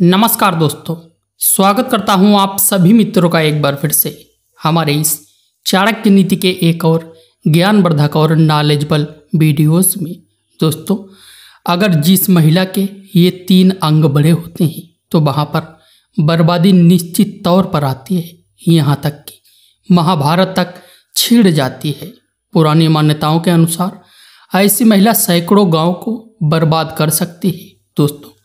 नमस्कार दोस्तों स्वागत करता हूं आप सभी मित्रों का एक बार फिर से हमारे इस चाणक्य नीति के एक और ज्ञानवर्धक और नॉलेजबल वीडियोस में दोस्तों अगर जिस महिला के ये तीन अंग बड़े होते हैं तो वहाँ पर बर्बादी निश्चित तौर पर आती है यहाँ तक कि महाभारत तक छिड़ जाती है पुरानी मान्यताओं के अनुसार ऐसी महिला सैकड़ों गाँव को बर्बाद कर सकती है दोस्तों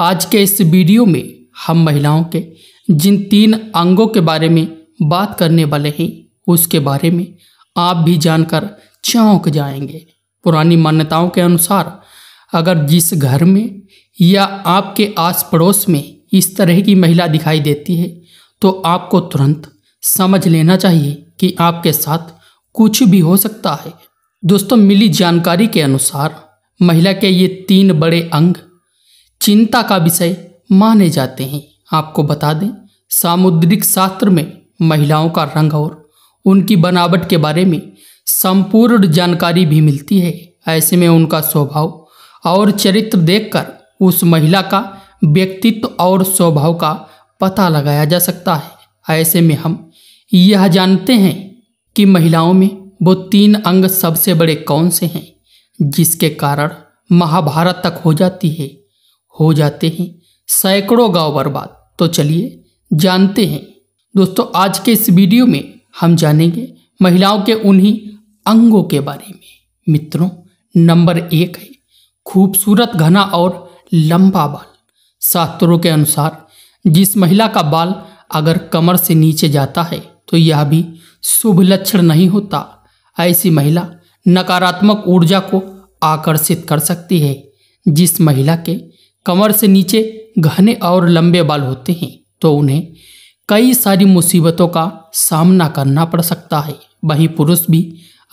आज के इस वीडियो में हम महिलाओं के जिन तीन अंगों के बारे में बात करने वाले हैं उसके बारे में आप भी जानकर चौंक जाएंगे पुरानी मान्यताओं के अनुसार अगर जिस घर में या आपके आस पड़ोस में इस तरह की महिला दिखाई देती है तो आपको तुरंत समझ लेना चाहिए कि आपके साथ कुछ भी हो सकता है दोस्तों मिली जानकारी के अनुसार महिला के ये तीन बड़े अंग चिंता का विषय माने जाते हैं आपको बता दें सामुद्रिक शास्त्र में महिलाओं का रंग और उनकी बनावट के बारे में संपूर्ण जानकारी भी मिलती है ऐसे में उनका स्वभाव और चरित्र देखकर उस महिला का व्यक्तित्व और स्वभाव का पता लगाया जा सकता है ऐसे में हम यह जानते हैं कि महिलाओं में वो तीन अंग सबसे बड़े कौन से हैं जिसके कारण महाभारत तक हो जाती है हो जाते हैं सैकड़ों गांव बर्बाद तो चलिए जानते हैं दोस्तों आज के इस वीडियो में हम जानेंगे महिलाओं के उन्हीं अंगों के बारे में मित्रों नंबर एक है खूबसूरत घना और लंबा बाल शास्त्रों के अनुसार जिस महिला का बाल अगर कमर से नीचे जाता है तो यह भी शुभ लक्षण नहीं होता ऐसी महिला नकारात्मक ऊर्जा को आकर्षित कर सकती है जिस महिला के कमर से नीचे घने और लंबे बाल होते हैं तो उन्हें कई सारी मुसीबतों का सामना करना पड़ सकता है वहीं पुरुष भी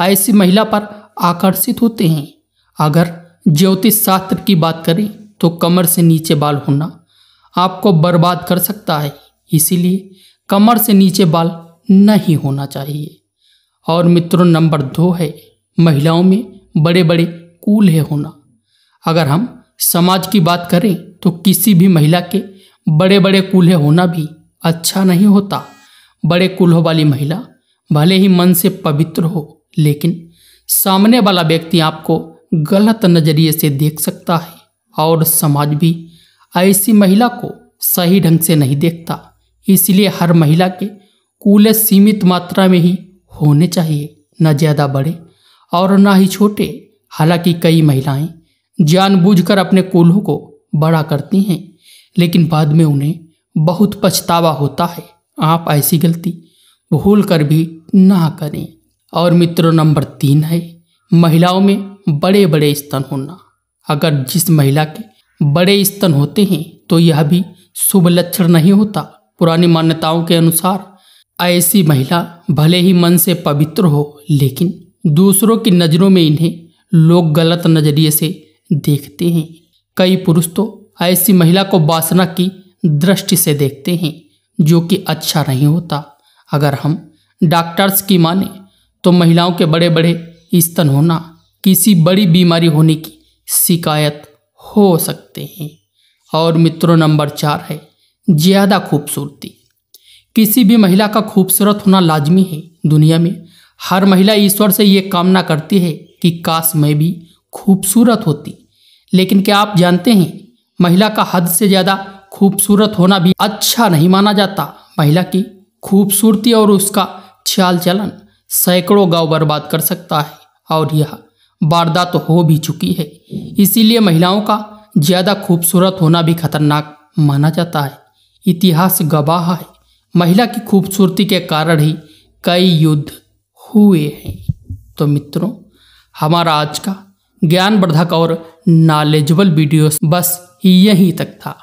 ऐसी महिला पर आकर्षित होते हैं अगर ज्योतिष शास्त्र की बात करें तो कमर से नीचे बाल होना आपको बर्बाद कर सकता है इसीलिए कमर से नीचे बाल नहीं होना चाहिए और मित्रों नंबर दो है महिलाओं में बड़े बड़े कूल्हे होना अगर हम समाज की बात करें तो किसी भी महिला के बड़े बड़े कूल्हे होना भी अच्छा नहीं होता बड़े कूल्हों वाली महिला भले ही मन से पवित्र हो लेकिन सामने वाला व्यक्ति आपको गलत नज़रिए से देख सकता है और समाज भी ऐसी महिला को सही ढंग से नहीं देखता इसलिए हर महिला के कूल्हे सीमित मात्रा में ही होने चाहिए न ज़्यादा बड़े और ना ही छोटे हालांकि कई महिलाएं जानबूझकर अपने कूल्हों को बड़ा करती हैं लेकिन बाद में उन्हें बहुत पछतावा होता है आप ऐसी गलती भूल कर भी ना करें और मित्रों नंबर तीन है महिलाओं में बड़े बड़े स्तन होना अगर जिस महिला के बड़े स्तन होते हैं तो यह भी शुभ लक्षण नहीं होता पुरानी मान्यताओं के अनुसार ऐसी महिला भले ही मन से पवित्र हो लेकिन दूसरों की नज़रों में इन्हें लोग गलत नज़रिए से देखते हैं कई पुरुष तो ऐसी महिला को वासना की दृष्टि से देखते हैं जो कि अच्छा नहीं होता अगर हम डॉक्टर्स की माने तो महिलाओं के बड़े बड़े स्तन होना किसी बड़ी बीमारी होने की शिकायत हो सकते हैं और मित्रों नंबर चार है ज़्यादा खूबसूरती किसी भी महिला का खूबसूरत होना लाजमी है दुनिया में हर महिला ईश्वर से ये कामना करती है कि काश मैं भी खूबसूरत होती लेकिन क्या आप जानते हैं महिला का हद से ज़्यादा खूबसूरत होना भी अच्छा नहीं माना जाता महिला की खूबसूरती और उसका ख्याल चलन सैकड़ों गांव बर्बाद कर सकता है और यह वारदात तो हो भी चुकी है इसीलिए महिलाओं का ज़्यादा खूबसूरत होना भी खतरनाक माना जाता है इतिहास गवाह है महिला की खूबसूरती के कारण ही कई युद्ध हुए हैं तो मित्रों हमारा आज का ज्ञानवर्धक और नॉलेजबल वीडियोस बस यहीं तक था